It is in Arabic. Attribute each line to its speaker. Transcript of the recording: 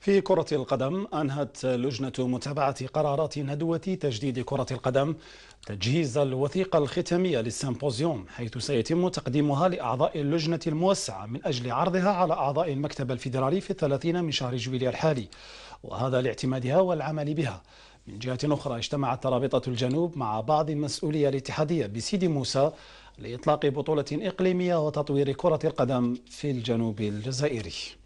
Speaker 1: في كرة القدم أنهت لجنة متابعة قرارات ندوة تجديد كرة القدم تجهيز الوثيقة الختامية للسامبوزيوم حيث سيتم تقديمها لأعضاء اللجنة الموسعة من أجل عرضها على أعضاء المكتب الفيدرالي في الثلاثين من شهر جويلية الحالي وهذا لاعتمادها والعمل بها من جهة أخرى اجتمعت رابطة الجنوب مع بعض المسؤولية الاتحادية بسيدي موسى لإطلاق بطولة إقليمية وتطوير كرة القدم في الجنوب الجزائري